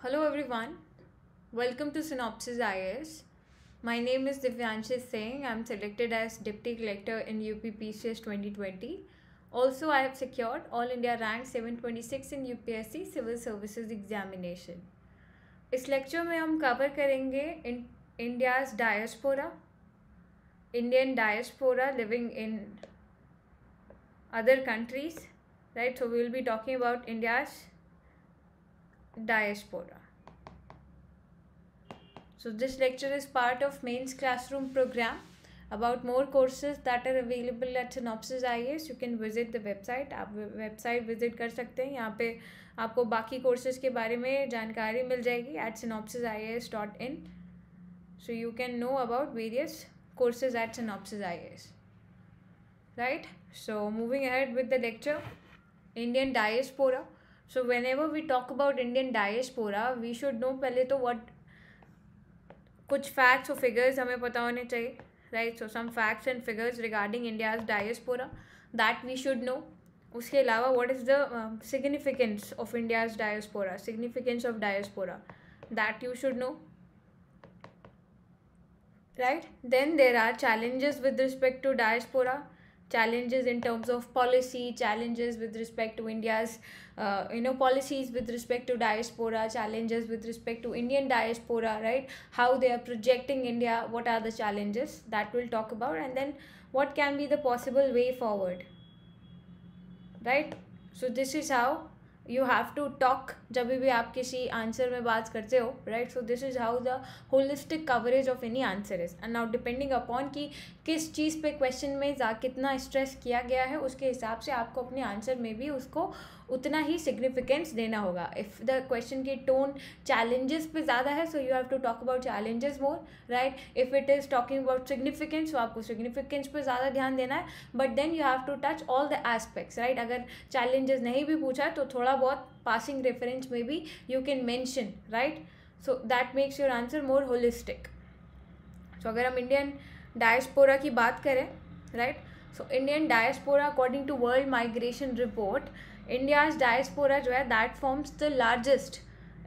Hello everyone, welcome to Synopsis IS. My name is Divyanshi Singh. I'm selected as Deputy Collector in UPPCS 2020. Also, I have secured All India Rank 726 in UPSC Civil Services Examination. इस lecture में हम cover करेंगे India's diaspora Indian diaspora living in other countries right so we will be talking about India's diaspora. So this lecture is part of mains classroom program. About more courses that are available at Synopsis IAS, you can visit the website. aap website visit kar sakte hain yahan pe aapko baki courses ke bare mein jankari mil jayegi at synopsisIAS.in. So you can know about various courses at Synopsis IAS. Right? So moving ahead with the lecture, Indian diaspora. So whenever we talk about Indian diaspora we should know पहले तो what कुछ facts और figures हमें पता होने चाहिए right so some facts and figures regarding India's diaspora that we should know उसके अलावा what is the significance of India's diaspora significance of diaspora that you should know right then there are challenges with respect to diaspora challenges in terms of policy challenges with respect to india's uh, you know policies with respect to diaspora challenges with respect to indian diaspora right how they are projecting india what are the challenges that we'll talk about and then what can be the possible way forward right so this is how you have to talk जब भी आप किसी answer में बात करते हो right so this is how the holistic coverage of any answer is and now depending upon कि किस चीज़ पे क्वेश्चन में कितना स्ट्रेस किया गया है उसके हिसाब से आपको अपने आंसर में भी उसको उतना ही सिग्निफिकेंस देना होगा इफ़ द क्वेश्चन की टोन चैलेंजेस पे ज़्यादा है so you have to talk about challenges more right if it is talking about significance तो आपको सिग्निफिकेंस पे ज़्यादा ध्यान देना है but then you have to touch all the aspects right अगर चैलेंजेस नहीं भी पूछा है तो थोड़ा बहुत पासिंग रेफरेंस में भी you can mention right so that makes your answer more holistic so अगर हम इंडियन डायस्पोरा की बात करें right right? Indian diaspora according to world migration report India's diaspora जो है that forms the largest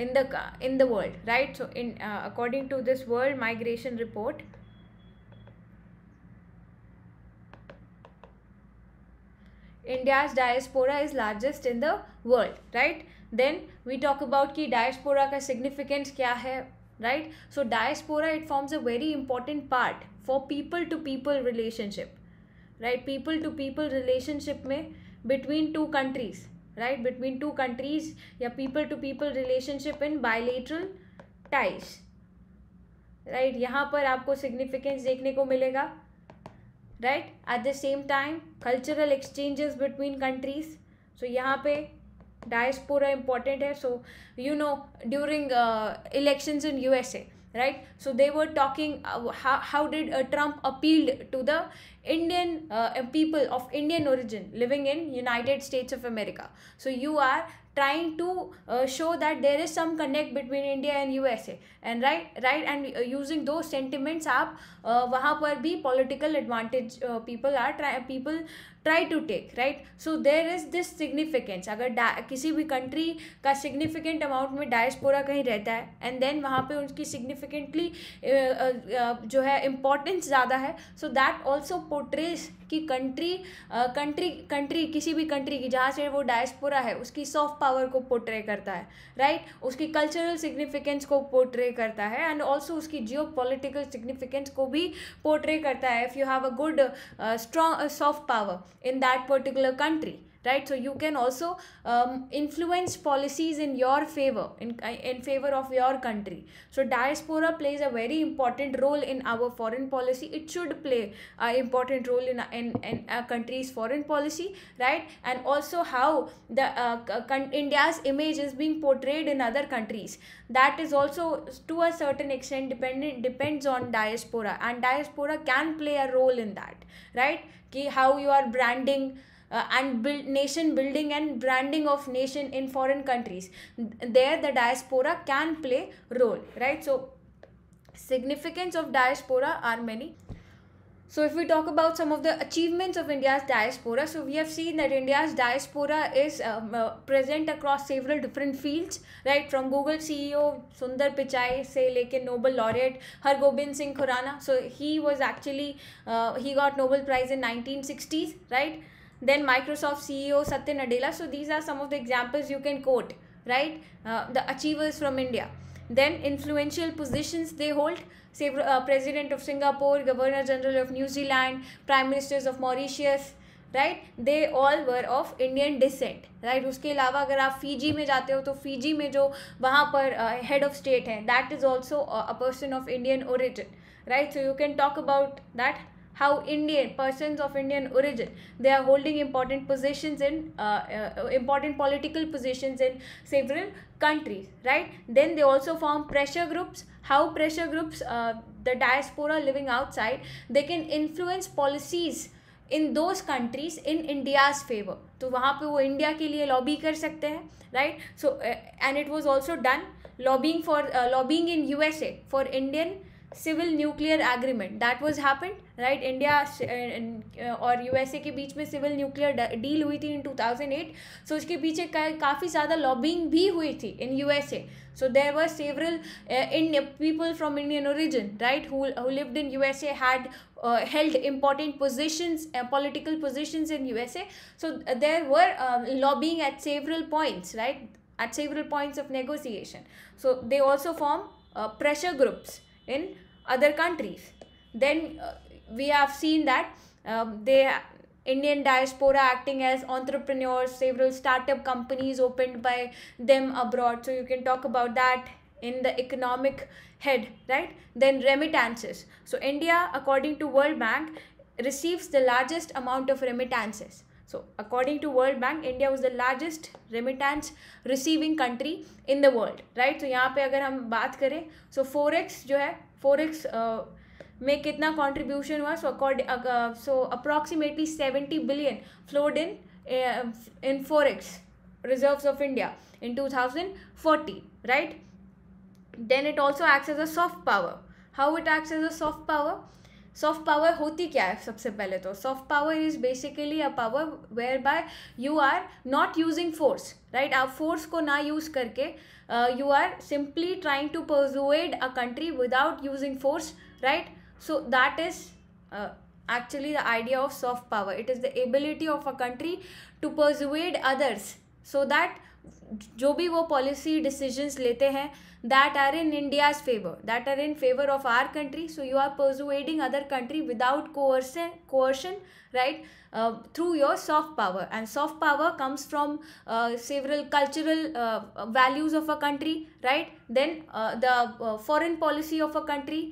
in the in the world right so in according to this world migration report India's diaspora is largest in the world right then we talk about कि diaspora का significance क्या है right so diaspora it forms a very important part for people to people relationship right people to people relationship में between two countries right between two countries your people to people relationship in bilateral ties right yahan par aapko significance right at the same time cultural exchanges between countries so yahan pe diaspora important so you know during uh, elections in usa right so they were talking uh, how, how did uh, trump appealed to the indian uh, people of indian origin living in united states of america so you are trying to uh, show that there is some connect between india and usa and right right and uh, using those sentiments up uh, wahan be political advantage uh, people are try people try to take right so there is this significance अगर किसी भी country का significant amount में diaspora कहीं रहता है and then वहाँ पे उनकी सिग्निफिकेंटली जो है इम्पोर्टेंस ज़्यादा है सो दैट ऑल्सो पोर्ट्रेज कि कंट्री कंट्री कंट्री किसी भी कंट्री की जहाँ से वो डायस्पोरा है उसकी सॉफ्ट पावर को पोर्ट्रे करता है राइट right? उसकी कल्चरल सिग्निफिकेंस को पोर्ट्रे करता है एंड ऑल्सो उसकी जियो पोलिटिकल सिग्निफिकेंस को भी पोर्ट्रे करता है if you have a good strong soft power in that particular country right so you can also um, influence policies in your favor in, uh, in favor of your country so diaspora plays a very important role in our foreign policy it should play an important role in, in, in a country's foreign policy right and also how the uh, india's image is being portrayed in other countries that is also to a certain extent dependent depends on diaspora and diaspora can play a role in that right Ki how you are branding uh, and build nation building and branding of nation in foreign countries there the diaspora can play role right so significance of diaspora are many so if we talk about some of the achievements of India's diaspora, so we have seen that India's diaspora is um, uh, present across several different fields, right? From Google CEO Sundar Pichai, say like a Nobel laureate Hargobind Singh Khurana. So he was actually, uh, he got Nobel Prize in 1960s, right? then Microsoft CEO Satya Nadella. So these are some of the examples you can quote, right? Uh, the achievers from India. Then influential positions they hold, say uh, President of Singapore, Governor General of New Zealand, Prime Ministers of Mauritius, right? They all were of Indian descent, right? उसके अलावा अगर आप Fiji में जाते हो तो Fiji में जो वहाँ पर head of state hai, that is also also a person of Indian origin right so you can talk about how Indian persons of Indian origin they are holding important positions in uh, uh, important political positions in several countries right then they also form pressure groups how pressure groups uh, the diaspora living outside they can influence policies in those countries in India's favor. तो वहाँ पे वो India के लिए lobby कर सकते हैं right so and it was also lobbying lobbying for uh, lobbying in USA for Indian. Civil nuclear agreement that was happened right India और यूएसए के बीच में सिविल न्यूक्लियर डील हुई थी इन 2008 सो so उसके पीछे काफ़ी ज़्यादा लॉबिंग भी हुई थी in USA so there were several in people from Indian origin right who lived in USA had held important positions uh, political positions in usa so there were um, lobbying at several points right at several points of negotiation so they also form uh, pressure groups in other countries then uh, we have seen that um, they Indian diaspora acting as entrepreneurs, several startup companies opened by them abroad. So you can talk about that in the economic head, right? Then remittances. So India, according to World Bank, receives the largest amount of remittances. So according to World Bank, India was the largest remittance receiving country in the world, right? तो so, यहाँ पे अगर हम बात करें सो forex जो है forex में कितना कॉन्ट्रीब्यूशन हुआ so according so approximately seventy billion flowed in in forex reserves of India in 2040, right? Then it also acts as a soft power. How it acts as a soft power? Soft power होती क्या है सबसे पहले तो soft power is basically a power where by you are not using force right आप force को ना use करके you are simply trying to persuade a country without using force right so that is actually the idea of soft power it is the ability of a country to persuade others so that जो भी policy decisions decisions लेते हैं that are in India's favour that are in favour of our country so you are persuading other country without coercion right uh, through your soft power and soft power comes from uh, several cultural uh, values of a country right then uh, the uh, foreign policy of a country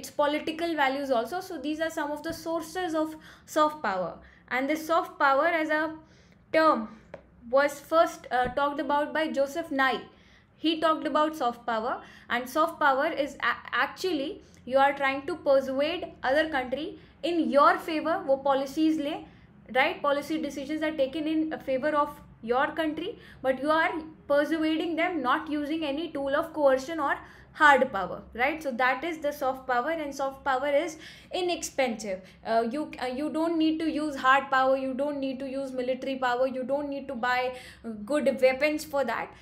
its political values also so these are some of the sources of soft power and this soft power as a term was first uh, talked about by Joseph Nye. He talked about soft power and soft power is actually you are trying to persuade other country in your favor wo policies le right policy decisions are taken in favor of your country but you are persuading them not using any tool of coercion or hard power right so that is the soft power and soft power is inexpensive uh, you uh, you don't need to use hard power you don't need to use military power you don't need to buy good weapons for that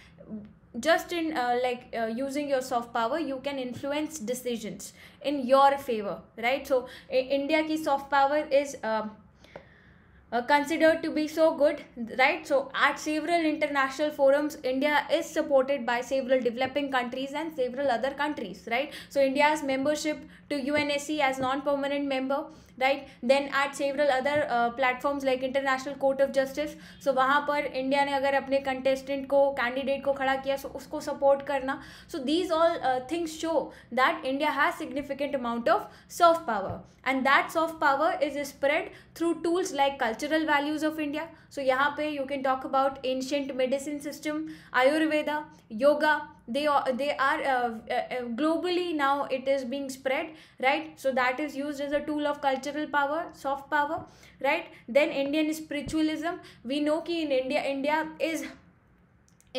just in uh, like uh, using your soft power you can influence decisions in your favor right so india ki soft power is uh, uh, considered to be so good right so at several international forums india is supported by several developing countries and several other countries right so india's membership to unsc as non permanent member right then at several other platforms like International Court of Justice so वहाँ पर India ने अगर अपने contestant को candidate को खड़ा किया सो so उसको सपोर्ट करना so these all things show that India has significant amount of soft power and that soft power is spread through tools like cultural values of India so यहाँ पे you can talk about ancient medicine system Ayurveda yoga they are they are uh, uh, uh, globally now it is being spread right so that is used as a tool of cultural power soft power right then indian spiritualism we know ki in india india is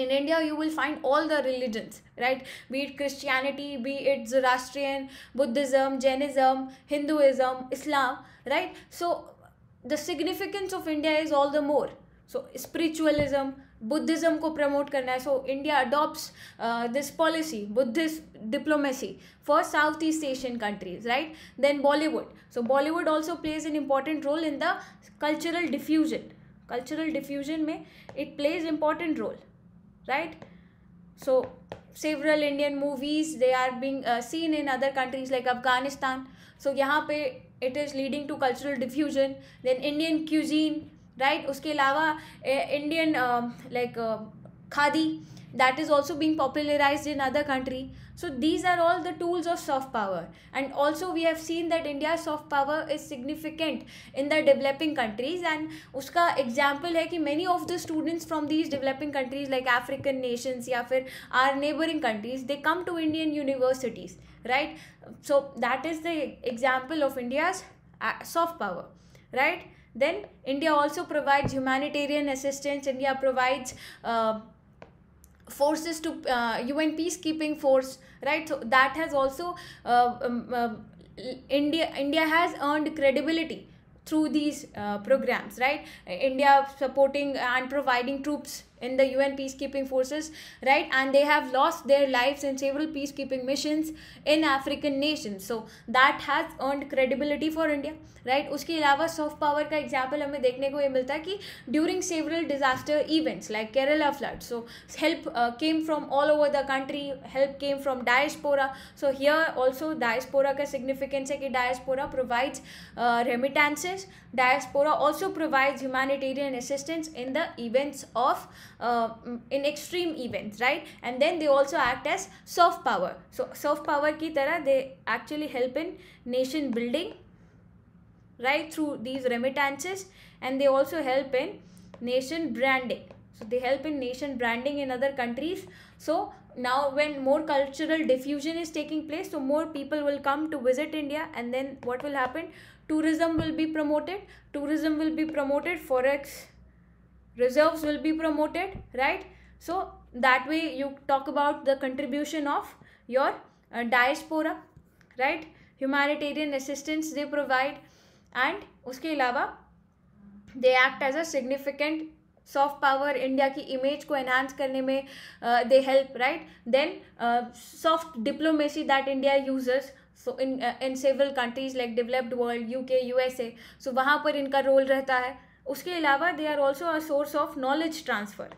in india you will find all the religions right be it christianity be it zoroastrian buddhism jainism hinduism islam right so the significance of india is all the more so spiritualism Buddhism को promote करना है so India adopt this policy Buddhist diplomacy for South East Asian countries right then Bollywood so Bollywood also plays an important role in the cultural diffusion cultural diffusion में it plays important role right so several Indian movies they are being seen in other countries like Afghanistan so यहाँ पे it is leading to cultural diffusion then Indian cuisine right उसके अलावा eh, Indian um, like um, khadi that is also being popularized in other country so these are all the tools of soft power and also we have seen that india's soft power is significant in the developing countries and uska example hai ki many of the students from these developing countries like african nations ya fir our neighboring countries they come to indian universities right so that is the example of india's uh, soft power right then India also provides humanitarian assistance. India provides uh, forces to uh, UN peacekeeping force, right? So that has also uh, um, um, India India has earned credibility through these uh, programs, right? India supporting and providing troops in the UN peacekeeping forces, right? And they have lost their lives in several peacekeeping missions in African nations. So that has earned credibility for India, right? Uske ilawa soft power ka example hume dekhne ko milta ki during several disaster events like Kerala flood, so help uh, came from all over the country, help came from diaspora. So here also diaspora ka significance hai ki diaspora provides uh, remittances. Diaspora also provides humanitarian assistance in the events of uh, mm, in extreme events right and then they also act as soft power so soft power ki tarah they actually help in nation building right through these remittances and they also help in nation branding so they help in nation branding in other countries so now when more cultural diffusion is taking place so more people will come to visit india and then what will happen tourism will be promoted tourism will be promoted forex reserves will be promoted right so that way you talk about the contribution of your uh, diaspora right humanitarian assistance they provide and uske ilawa they act as a significant soft power india ki image ko enhance karne mein uh, they help right then uh, soft diplomacy that india uses so in uh, in several countries like developed world uk usa so wahan par inka role rehta hai उसके अलावा they are also a source of knowledge transfer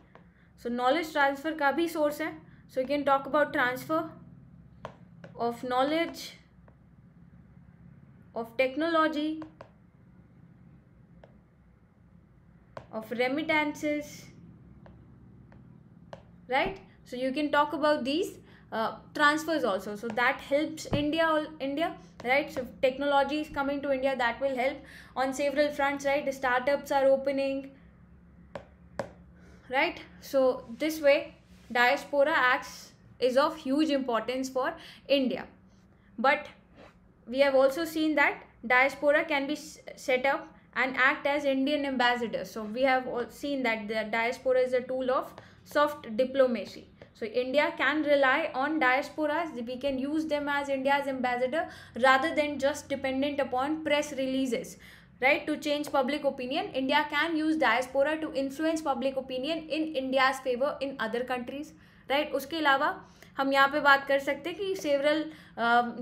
so knowledge transfer का भी source है so you can talk about transfer of knowledge of technology of remittances right so you can talk about these uh, transfers also so that helps india india right so technology is coming to india that will help on several fronts right the startups are opening right so this way diaspora acts is of huge importance for india but we have also seen that diaspora can be set up and act as indian ambassadors so we have all seen that the diaspora is a tool of soft diplomacy So India can rely on diasporas. We can use them as India's ambassador rather than just dependent upon press releases. Right, to change public opinion, India can use diaspora to influence public opinion in India's favor in other countries. Right, उसके अलावा हम यहाँ पे बात कर सकते हैं कि सेवरल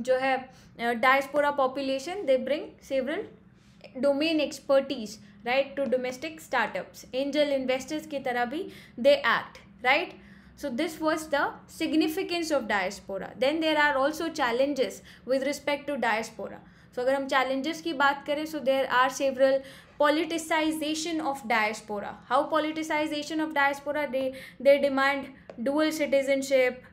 जो है diaspora population they bring several domain expertise right to domestic startups angel investors की तरह भी they act right right? So this was the significance of diaspora. Then there are also challenges with respect to diaspora. So if we challenges की बात so there are several politicization of diaspora. How politicization of diaspora they they demand dual citizenship,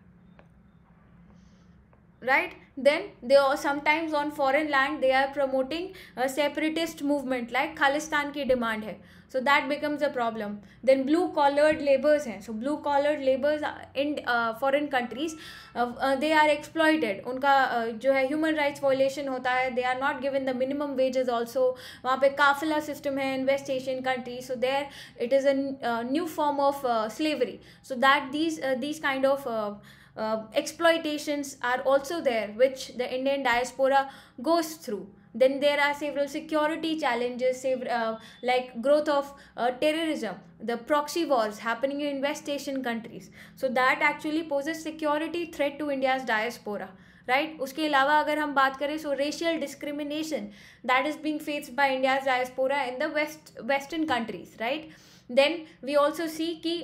right? then they are sometimes on foreign land they are promoting a separatist movement like khalistan ki demand hai so that becomes a problem then blue collared laborers hain so blue collared laborers in uh, foreign countries uh, uh, they are exploited unka uh, jo hai human rights violation hota hai they are not given the minimum wages also wahan pe kafila system hai in west asian countries so there it is a uh, new form of uh, slavery so that these uh, these kind of uh, uh, exploitations are also there which the indian diaspora goes through then there are several security challenges uh, like growth of uh, terrorism the proxy wars happening in west asian countries so that actually poses security threat to india's diaspora right right? उसके अलावा अगर हम बात करें so racial discrimination that is being faced by India's diaspora in the west western countries right then we also see कि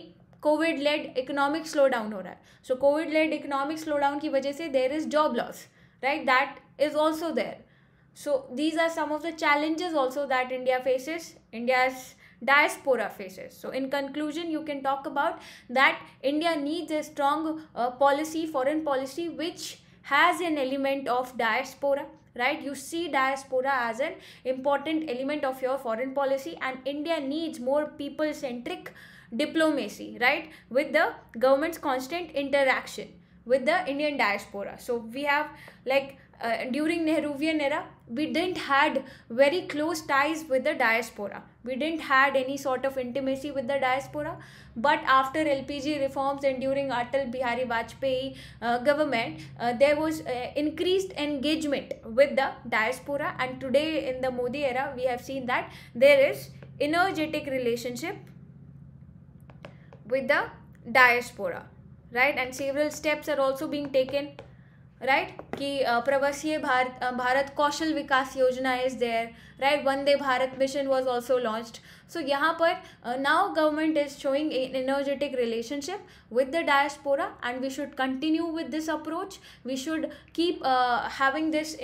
Covid led economic slowdown down हो रहा है सो Covid led economic slowdown की वजह से there is job loss so these are some of the challenges also that india faces india's diaspora faces so in conclusion you can talk about that india needs a strong uh, policy foreign policy which has an element of diaspora right you see diaspora as an important element of your foreign policy and india needs more people centric diplomacy, right? With the government's constant interaction with the Indian diaspora. So we have like uh, during Nehruvian era, we didn't had very close ties with the diaspora. We didn't had any sort of intimacy with the diaspora. But after LPG reforms and during Atal Bihari Vajpayee uh, government, uh, there was uh, increased engagement with the diaspora. And today in the Modi era, we have seen that there is energetic relationship with the diaspora right and several steps are also being taken right ki uh, pravasiya uh, bharat uh, kaushal vikas yojana is there right One day bharat mission was also launched so yahan uh, now government is showing an energetic relationship with the diaspora and we should continue with this approach we should keep uh, having this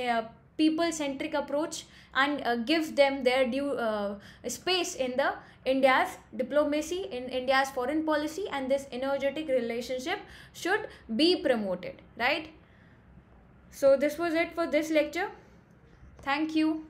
people centric approach and uh, give them their due uh, space in the India's diplomacy, in India's foreign policy, and this energetic relationship should be promoted, right? So, this was it for this lecture. Thank you.